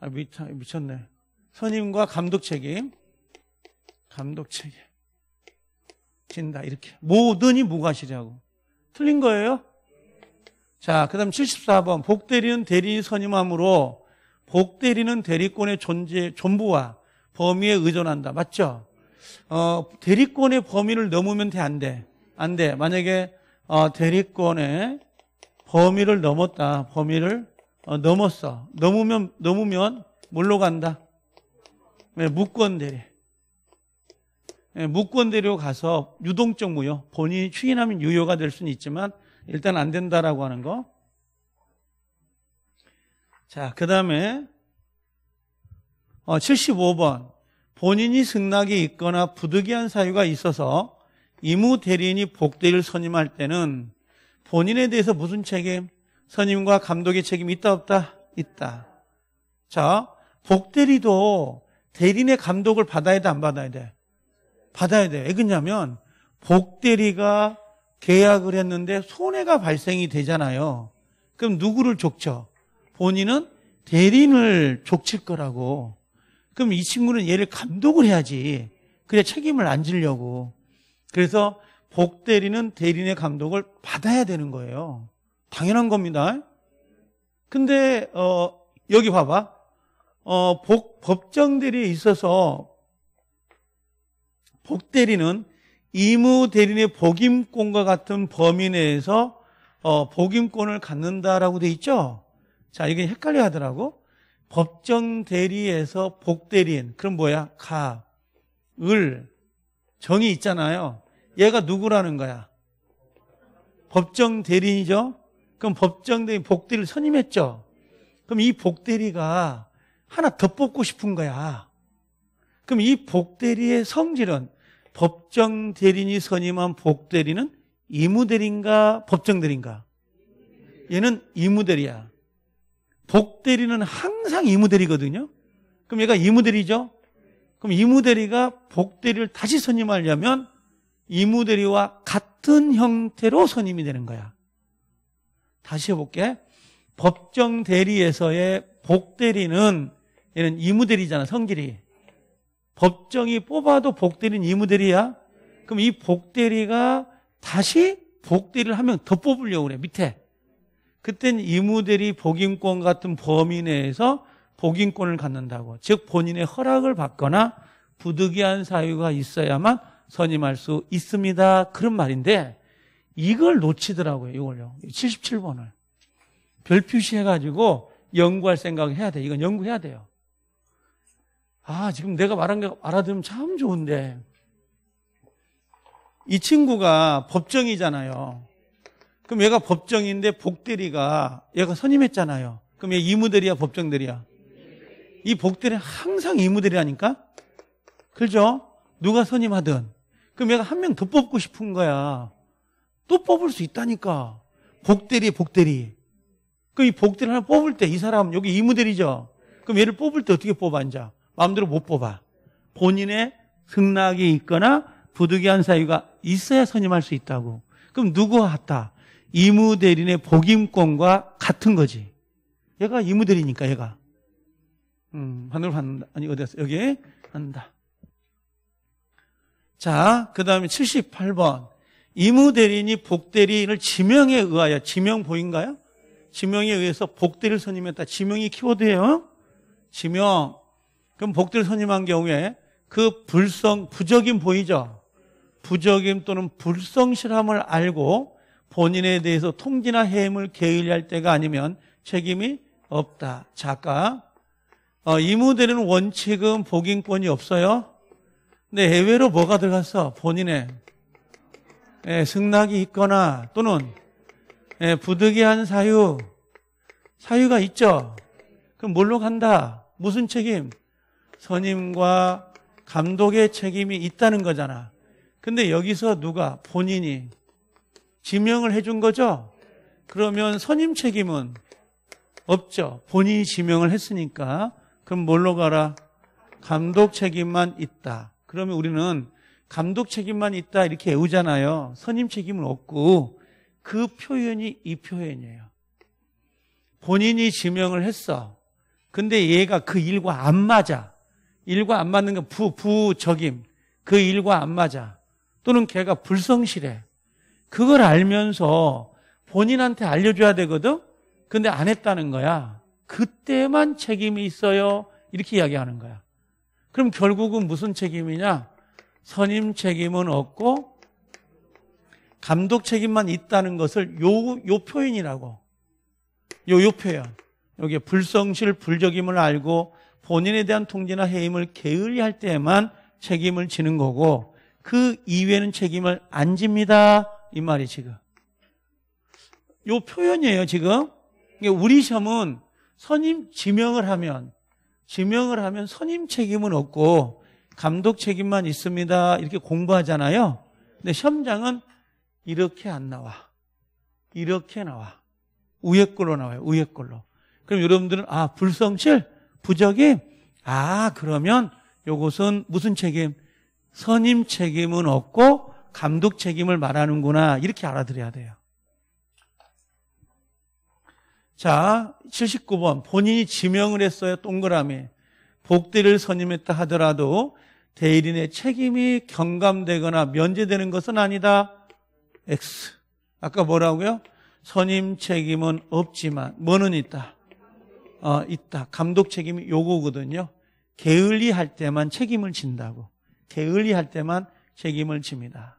[SPEAKER 1] 아 미, 미쳤네. 선임과 감독 책임. 감독 책임. 진다 이렇게. 모든이 무과실이라고. 틀린 거예요? 자, 그다음 74번 복대리는 대리 선임함으로 복 대리는 대리권의 존재 전부와 범위에 의존한다. 맞죠? 어, 대리권의 범위를 넘으면 돼, 안 돼? 안 돼. 만약에, 어, 대리권의 범위를 넘었다. 범위를 어, 넘었어. 넘으면, 넘으면, 뭘로 간다? 네, 무권 대리. 네, 무권 대리로 가서 유동적 무효. 본인이 추인하면 유효가 될 수는 있지만, 일단 안 된다라고 하는 거. 자, 그 다음에 어, 75번. 본인이 승낙이 있거나 부득이한 사유가 있어서 이무 대리인이 복대를 선임할 때는 본인에 대해서 무슨 책임? 선임과 감독의 책임이 있다 없다? 있다. 자, 복대리도 대리인의 감독을 받아야 돼, 안 받아야 돼? 받아야 돼. 왜 그러냐면 복대리가 계약을 했는데 손해가 발생이 되잖아요. 그럼 누구를 족쳐? 본인은 대리인을 족칠 거라고. 그럼 이 친구는 얘를 감독을 해야지. 그래 책임을 안 지려고. 그래서 복 대리는 대리인의 감독을 받아야 되는 거예요. 당연한 겁니다. 근데 어, 여기 봐봐. 어, 복 법정 대리에 있어서 복 대리는 이무 대리인의 복임권과 같은 범위 내에서 어, 복임권을 갖는다라고 돼 있죠. 자, 이게 헷갈려 하더라고. 법정 대리에서 복대리인. 그럼 뭐야? 가, 을, 정이 있잖아요. 얘가 누구라는 거야? 법정 대리인이죠? 그럼 법정 대리 복대리를 선임했죠? 그럼 이 복대리가 하나 더 뽑고 싶은 거야. 그럼 이 복대리의 성질은 법정 대리인이 선임한 복대리는 이무대리인가 법정 대리인가? 얘는 이무대리야. 복대리는 항상 이무대리거든요. 그럼 얘가 이무대리죠. 그럼 이무대리가 복대리를 다시 선임하려면 이무대리와 같은 형태로 선임이 되는 거야. 다시 해볼게. 법정 대리에서의 복대리는 얘는 이무대리잖아, 성질이. 법정이 뽑아도 복대리는 이무대리야. 그럼 이 복대리가 다시 복대리를 하면 더 뽑으려고 그래, 밑에. 그땐 이무들이 복인권 같은 범위 내에서 복인권을 갖는다고. 즉 본인의 허락을 받거나 부득이한 사유가 있어야만 선임할 수 있습니다. 그런 말인데 이걸 놓치더라고요. 이걸요. 77번을. 별 표시해가지고 연구할 생각을 해야 돼. 이건 연구해야 돼요. 아, 지금 내가 말한 게 알아들으면 참 좋은데. 이 친구가 법정이잖아요. 그럼 얘가 법정인데 복대리가 얘가 선임했잖아요. 그럼 얘 이무대리야 법정대리야? 이 복대리 항상 이무대리라니까? 그죠? 누가 선임하든. 그럼 얘가 한 명 더 뽑고 싶은 거야. 또 뽑을 수 있다니까. 복대리, 복대리. 그럼 이 복대리 하나 뽑을 때 이 사람 여기 이무대리죠. 그럼 얘를 뽑을 때 어떻게 뽑아 앉아? 마음대로 못 뽑아. 본인의 승낙이 있거나 부득이한 사유가 있어야 선임할 수 있다고. 그럼 누구 와 같다? 이무대리인의 복임권과 같은 거지. 얘가 이무대리니까 얘가. 음, 하늘 받는다. 아니 어디 갔어? 여기 받는다. 자, 그다음에 78번. 이무대리인이 복대리인을 지명에 의하여 지명 보인가요? 지명에 의해서 복대를 선임했다. 지명이 키워드예요. 지명. 그럼 복대를 선임한 경우에 그 불성 부적임 보이죠. 부적임 또는 불성실함을 알고 본인에 대해서 통지나 해임을 게을리할 때가 아니면 책임이 없다. 작가. 어, 이무대는 원칙은 복인권이 없어요. 근데 해외로 뭐가 들어갔어? 본인의 예, 승낙이 있거나 또는 예, 부득이한 사유, 사유가 있죠. 그럼 뭘로 간다? 무슨 책임? 선임과 감독의 책임이 있다는 거잖아. 근데 여기서 누가 본인이 지명을 해준 거죠? 그러면 선임 책임은 없죠. 본인이 지명을 했으니까. 그럼 뭘로 가라? 감독 책임만 있다. 그러면 우리는 감독 책임만 있다 이렇게 외우잖아요. 선임 책임은 없고 그 표현이 이 표현이에요. 본인이 지명을 했어. 근데 얘가 그 일과 안 맞아. 일과 안 맞는 건 부, 부적임. 그 일과 안 맞아. 또는 걔가 불성실해. 그걸 알면서 본인한테 알려줘야 되거든? 근데 안 했다는 거야. 그때만 책임이 있어요. 이렇게 이야기하는 거야. 그럼 결국은 무슨 책임이냐? 선임 책임은 없고 감독 책임만 있다는 것을 요, 요 표현이라고. 요, 요 표현. 여기에 불성실, 불적임을 알고 본인에 대한 통제나 해임을 게을리 할 때에만 책임을 지는 거고 그 이외에는 책임을 안 집니다. 이 말이 지금. 이 표현이에요, 지금. 우리 시험은 선임 지명을 하면, 지명을 하면 선임 책임은 없고, 감독 책임만 있습니다. 이렇게 공부하잖아요. 근데 시험장은 이렇게 안 나와. 이렇게 나와. 우회 걸로 나와요, 우회 걸로. 그럼 여러분들은, 아, 불성실? 부적임? 아, 그러면 이것은 무슨 책임? 선임 책임은 없고, 감독 책임을 말하는구나. 이렇게 알아들어야 돼요. 자, 79번. 본인이 지명을 했어요. 동그라미. 복대를 선임했다 하더라도 대리인의 책임이 경감되거나 면제되는 것은 아니다. X. 아까 뭐라고요? 선임 책임은 없지만 뭐는 있다. 어, 있다. 감독 책임이 요거거든요. 게을리 할 때만 책임을 진다고. 게을리 할 때만 책임을 집니다.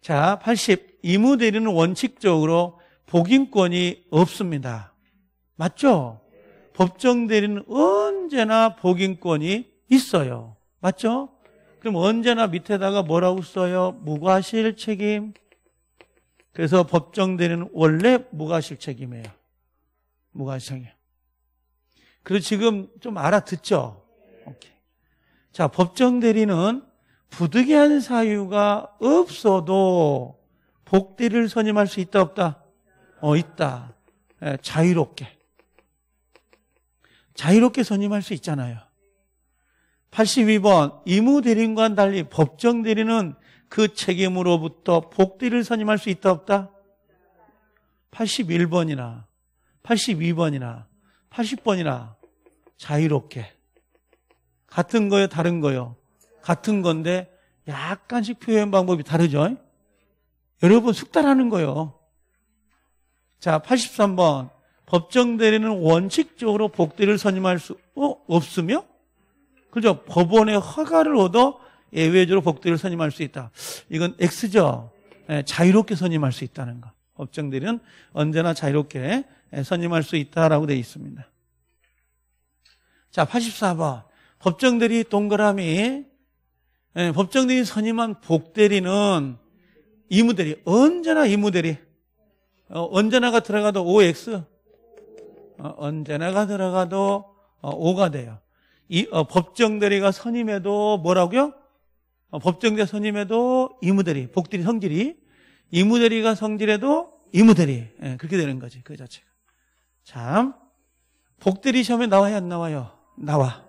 [SPEAKER 1] 자, 80. 이무대리는 원칙적으로 복인권이 없습니다. 맞죠? 법정 대리는 언제나 복인권이 있어요. 맞죠? 그럼 언제나 밑에다가 뭐라고 써요? 무과실 책임. 그래서 법정 대리는 원래 무과실 책임이에요. 무과실 책임. 그리고 지금 좀 알아듣죠? 오케이. 자, 법정 대리는 부득이한 사유가 없어도 복대를 선임할 수 있다 없다? 어 있다. 예, 자유롭게 자유롭게 선임할 수 있잖아요. 82번 이무 대리인과는 달리 법정 대리는 그 책임으로부터 복대를 선임할 수 있다 없다? 81번이나 82번이나 80번이나 자유롭게 같은 거요 다른 거요 같은 건데 약간씩 표현 방법이 다르죠. 여러분 숙달하는 거요 자, 83번. 법정 대리는 원칙적으로 복대를 선임할 수 어? 없으며 그죠? 법원의 허가를 얻어 예외적으로 복대를 선임할 수 있다. 이건 X죠. 예, 자유롭게 선임할 수 있다는 거. 법정 대리는 언제나 자유롭게 예, 선임할 수 있다라고 되어 있습니다. 자, 84번. 법정 대리 동그라미 예, 법정대리 선임한 복대리는 이무대리 언제나 이무대리 어, 언제나가 들어가도 OX 어, 언제나가 들어가도 어, O가 돼요 이 어, 법정대리가 선임해도 뭐라고요? 어, 법정대 선임해도 이무대리 복대리 성질이 이무대리가 성질해도 이무대리 예, 그렇게 되는 거지 그 자체가 참 복대리 시험에 나와야 안 나와요? 나와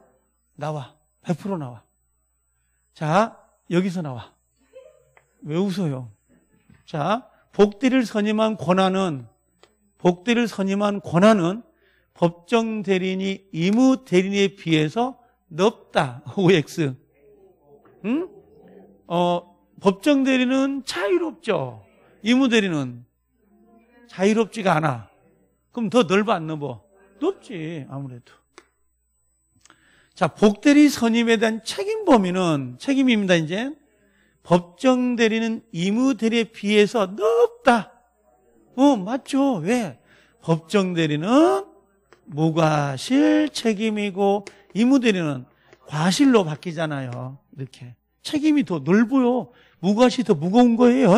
[SPEAKER 1] 나와 100% 나와 자, 여기서 나와. 왜 웃어요? 자, 복대를 선임한 권한은 복대를 선임한 권한은 법정 대리인이 의무 대리인에 비해서 높다 OX. [LAUGHS] 응? 어, 법정 대리는 자유롭죠. 이무 대리는 자유롭지가 않아. 그럼 더 넓어 안 넓어? 높지 아무래도. 자, 복대리 선임에 대한 책임 범위는 책임입니다, 이제. 법정 대리는 이무 대리에 비해서 높다 어, 맞죠. 왜? 법정 대리는 무과실 책임이고 이무 대리는 과실로 바뀌잖아요. 이렇게. 책임이 더 넓어요. 무과실이 더 무거운 거예요.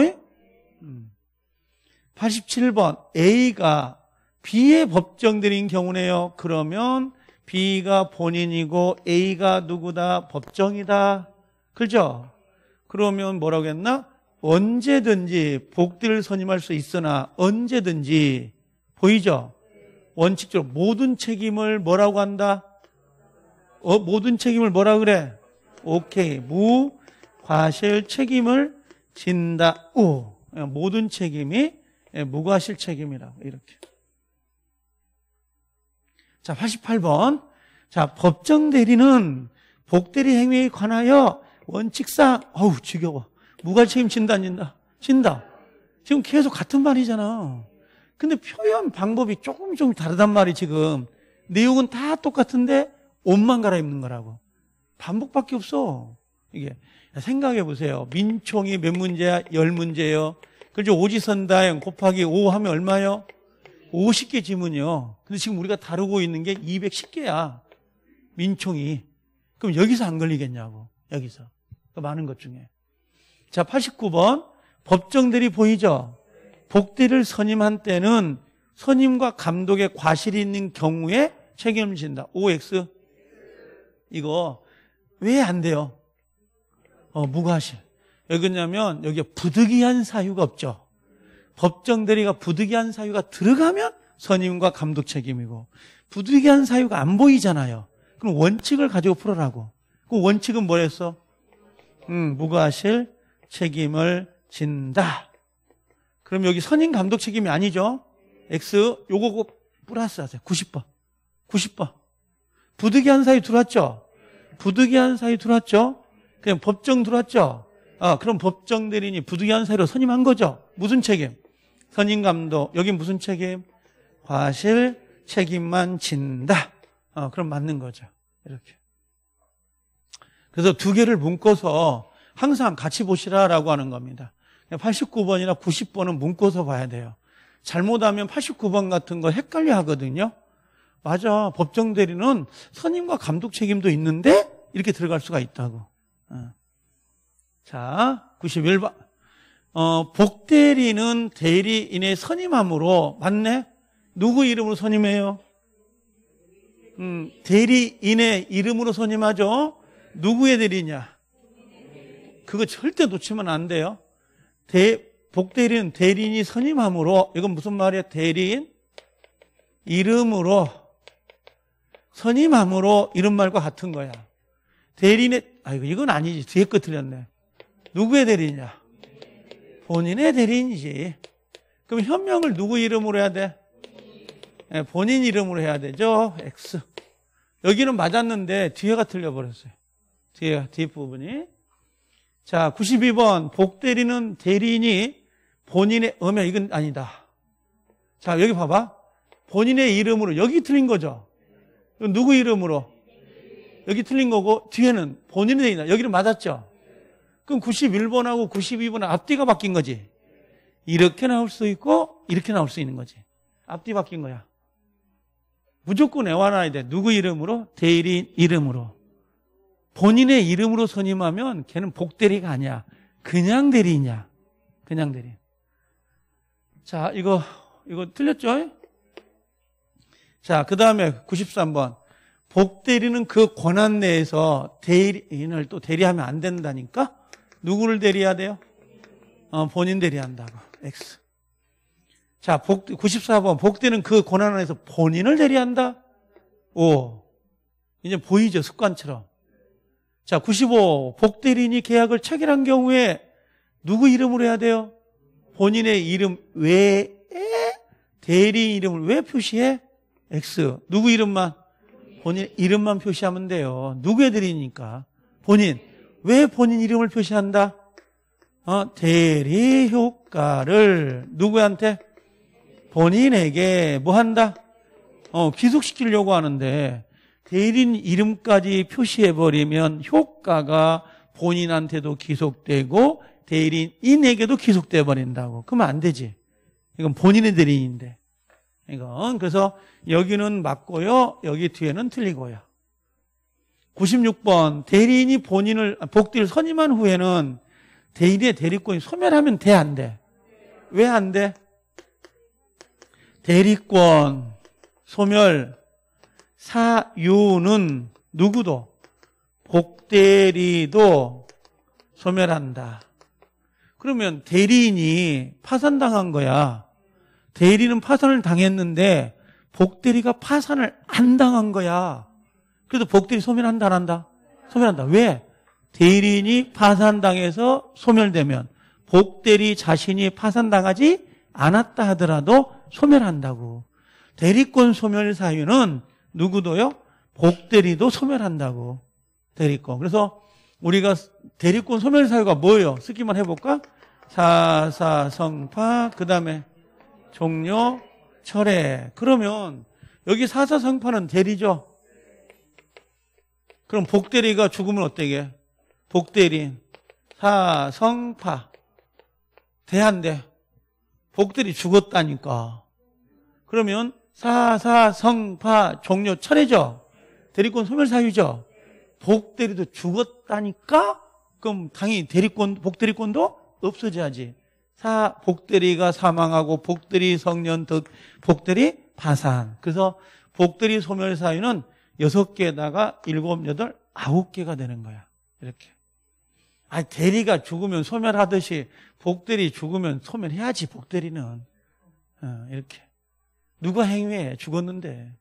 [SPEAKER 1] 87번 음. A가 B의 법정 대리인 경우네요. 그러면 B가 본인이고 A가 누구다? 법정이다. 그죠? 그러면 뭐라고 했나? 언제든지 복들을 선임할 수 있으나 언제든지 보이죠? 원칙적으로 모든 책임을 뭐라고 한다? 어, 모든 책임을 뭐라 그래? 오케이. 무, 과실 책임을 진다. 우. 모든 책임이 예, 무과실 책임이라고 이렇게. 자, 88번. 자, 법정 대리는 복대리 행위에 관하여 원칙상 어우, 지겨워. 무관 책임진다 안 진다? 진다. 지금 계속 같은 말이잖아. 근데 표현 방법이 조금 좀 다르단 말이 지금. 내용은 다 똑같은데 옷만 갈아입는 거라고. 반복밖에 없어. 이게 생각해 보세요. 민총이 몇 문제야? 열 문제요. 그죠? 오지선다형 곱하기 5 하면 얼마요? 50개 지문이요. 근데 지금 우리가 다루고 있는 게 210개야. 민총이. 그럼 여기서 안 걸리겠냐고. 여기서. 그 많은 것 중에. 자, 89번. 법정들이 보이죠? 복대를 선임한 때는 선임과 감독의 과실이 있는 경우에 책임을 진다. OX. 이거 왜 안 돼요? 어, 무과실. 왜 그러냐면 여기에 부득이한 사유가 없죠. 법정 대리가 부득이한 사유가 들어가면 선임과 감독 책임이고 부득이한 사유가 안 보이잖아요. 그럼 원칙을 가지고 풀어라고. 그 원칙은 뭐랬어? 음, 무과실 책임을 진다. 그럼 여기 선임 감독 책임이 아니죠? X 요거 플러스 하세요. 90번. 90번. 부득이한 사유 들어왔죠? 부득이한 사유 들어왔죠? 그냥 법정 들어왔죠? 아, 그럼 법정 대리인이 부득이한 사유로 선임한 거죠? 무슨 책임? 선임감독. 여기 무슨 책임? 과실 책임만 진다. 어, 그럼 맞는 거죠. 이렇게. 그래서 두 개를 묶어서 항상 같이 보시라라고 하는 겁니다. 89번이나 90번은 묶어서 봐야 돼요. 잘못하면 89번 같은 거 헷갈려 하거든요. 맞아. 법정 대리는 선임과 감독 책임도 있는데 이렇게 들어갈 수가 있다고. 어. 자, 91번. 어, 복대리는 대리인의 선임함으로 맞네? 누구 이름으로 선임해요? 음, 대리인의 이름으로 선임하죠. 누구의 대리냐? 그거 절대 놓치면 안 돼요. 대, 복대리는 대리인이 선임함으로 이건 무슨 말이야? 대리인 이름으로 선임함으로 이런 말과 같은 거야. 대리인의 아 이건 아니지 뒤에 거 틀렸네. 누구의 대리냐? 본인의 대리인이지. 그럼 현명을 누구 이름으로 해야 돼? 예, 본인 이름으로 해야 되죠. X. 여기는 맞았는데 뒤에가 틀려버렸어요. 뒤에, 뒷부분이. 자, 92번. 복대리는 대리인이 본인의 음에 이건 아니다. 자, 여기 봐봐. 본인의 이름으로. 여기 틀린 거죠. 누구 이름으로? 여기 틀린 거고, 뒤에는 본인의 이리이다 여기는 맞았죠. 그럼 91번하고 92번 앞뒤가 바뀐 거지. 이렇게 나올 수 있고 이렇게 나올 수 있는 거지. 앞뒤 바뀐 거야. 무조건 애완아야 돼. 누구 이름으로? 대리인 이름으로. 본인의 이름으로 선임하면 걔는 복대리가 아니야. 그냥 대리이냐. 그냥 대리. 자, 이거, 이거 틀렸죠? 자, 그 다음에 93번. 복대리는 그 권한 내에서 대리인을 또 대리하면 안 된다니까? 누구를 대리해야 돼요? 어, 본인 대리한다고. X. 자, 복, 94번. 복대는그 고난 안에서 본인을 대리한다? 오. 이제 보이죠? 습관처럼. 자, 95. 복대리인이 계약을 체결한 경우에 누구 이름으로 해야 돼요? 본인의 이름 외에 대리 이름을 왜 표시해? X. 누구 이름만? 본인 이름만 표시하면 돼요. 누구의 대리니까? 본인. 왜 본인 이름을 표시한다? 어, 대리 효과를 누구한테? 본인에게 뭐 한다? 어, 기속시키려고 하는데 대리인 이름까지 표시해버리면 효과가 본인한테도 기속되고 대리인에게도 기속돼버린다고. 그러면 안 되지. 이건 본인의 대리인인데. 이건. 그래서 여기는 맞고요. 여기 뒤에는 틀리고요. 96번 대리인이 본인을 아, 복를 선임한 후에는 대리인의 대리권이 소멸하면 돼 안 돼? 왜 안 돼? 대리권 소멸 사유는 누구도 복대리도 소멸한다. 그러면 대리인이 파산당한 거야. 대리는 파산을 당했는데 복대리가 파산을 안 당한 거야. 그래도 복들이 소멸한다, 안 한다? 소멸한다. 왜? 대리인이 파산당해서 소멸되면 복대리 자신이 파산당하지 않았다 하더라도 소멸한다고. 대리권 소멸 사유는 누구도요? 복대리도 소멸한다고. 대리권. 그래서 우리가 대리권 소멸 사유가 뭐예요? 쓰기만 해볼까? 사사성파, 그 다음에 종료, 철회. 그러면 여기 사사성파는 대리죠. 그럼 복대리가 죽으면 어떻게? 복대리, 사성파, 대한대. 복대리 죽었다니까. 그러면 사사성파 종료 철회죠. 대리권 소멸사유죠. 복대리도 죽었다니까? 그럼 당연히 대리권, 복대리권도 없어져야지. 사, 복대리가 사망하고 복대리 성년 덕, 복대리 파산. 그래서 복대리 소멸사유는 여섯 개에다가 일곱, 여덟, 아홉 개가 되는 거야. 이렇게. 아니, 대리가 죽으면 소멸하듯이 복들이 죽으면 소멸해야지, 복대리는. 어, 이렇게. 누가 행위해? 죽었는데.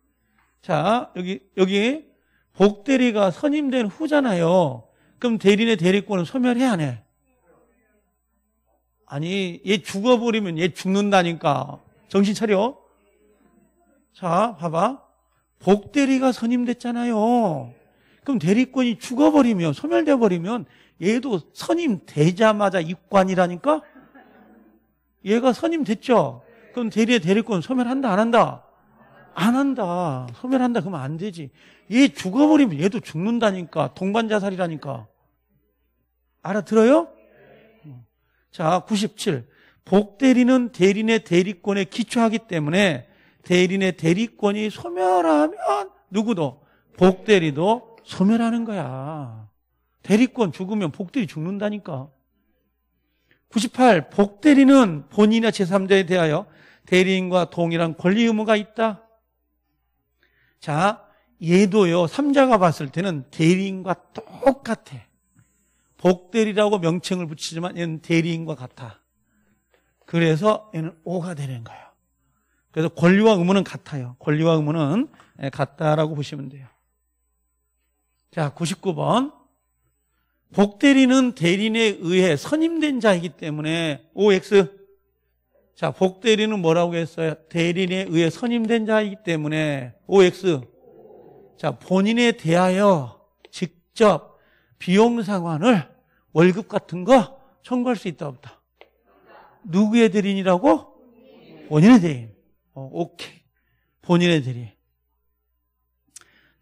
[SPEAKER 1] 자, 여기, 여기, 복대리가 선임된 후잖아요. 그럼 대리네 대리권은 소멸해, 안 해? 아니, 얘 죽어버리면 얘 죽는다니까. 정신 차려. 자, 봐봐. 복대리가 선임됐잖아요. 그럼 대리권이 죽어버리면 소멸돼 버리면 얘도 선임되자마자 입관이라니까 얘가 선임됐죠. 그럼 대리의 대리권 소멸한다 안 한다? 안 한다. 소멸한다 그러면 안 되지. 얘 죽어버리면 얘도 죽는다니까. 동반자살이라니까. 알아들어요? 자, 97. 복대리는 대리인의 대리권에 기초하기 때문에 대리인의 대리권이 소멸하면 누구도 복대리도 소멸하는 거야. 대리권 죽으면 복대리 죽는다니까. 98. 복대리는 본인이나 제3자에 대하여 대리인과 동일한 권리 의무가 있다. 자, 얘도요, 3자가 봤을 때는 대리인과 똑같아. 복대리라고 명칭을 붙이지만 얘는 대리인과 같아. 그래서 얘는 5가 되는 거예요. 그래서 권리와 의무는 같아요. 권리와 의무는 예, 같다라고 보시면 돼요. 자, 99번. 복대리는 대리인에 의해 선임된 자이기 때문에 OX. 자, 복대리는 뭐라고 했어요? 대리인에 의해 선임된 자이기 때문에 OX. 자, 본인에 대하여 직접 비용 상환을 월급 같은 거 청구할 수 있다 없다. 누구의 대리인이라고? 본인의 대리인. 어, 오케이. 본인의 대리.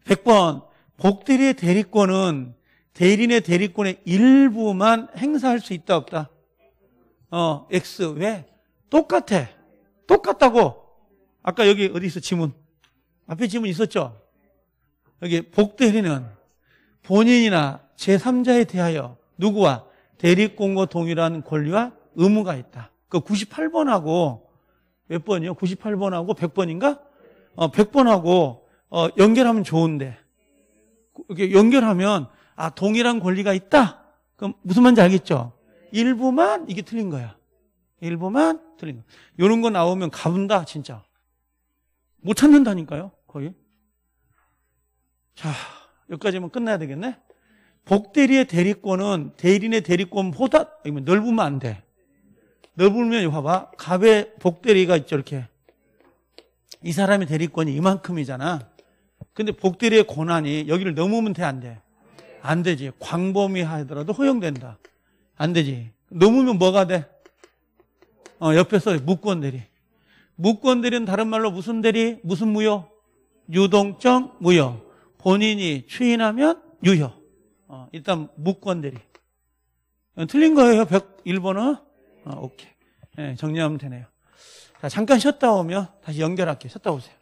[SPEAKER 1] 100번. 복대리의 대리권은 대리인의 대리권의 일부만 행사할 수 있다 없다. 어, X 왜? 똑같아. 똑같다고. 아까 여기 어디 있어 지문? 앞에 지문 있었죠? 여기 복대리는 본인이나 제3자에 대하여 누구와 대리권과 동일한 권리와 의무가 있다. 그 98번하고 몇 번이요? 98번하고 100번인가? 어, 100번하고 어, 연결하면 좋은데 이렇게 연결하면 아 동일한 권리가 있다. 그럼 무슨 말인지 알겠죠? 일부만 이게 틀린 거야. 일부만 틀린 거. 이런 거 나오면 가본다 진짜. 못 찾는다니까요. 거의. 자여기까지만 끝나야 되겠네. 복대리의 대리권은 대리인의 대리권보다 넓으면 안 돼. 넓으면 이 봐봐. 갑의 복대리가 있죠, 이렇게. 이 사람의 대리권이 이만큼이잖아. 근데 복대리의 권한이 여기를 넘으면 돼, 안 돼? 안 되지. 광범위하더라도 허용된다. 안 되지. 넘으면 뭐가 돼? 어, 옆에서 무권 대리. 무권 대리는 다른 말로 무슨 대리? 무슨 무효? 유동적 무효. 본인이 추인하면 유효. 어, 일단 무권 대리. 어, 틀린 거예요, 101번은. 어, 오케이. 네, 정리하면 되네요. 자, 잠깐 쉬었다 오면 다시 연결할게요. 쉬었다 오세요.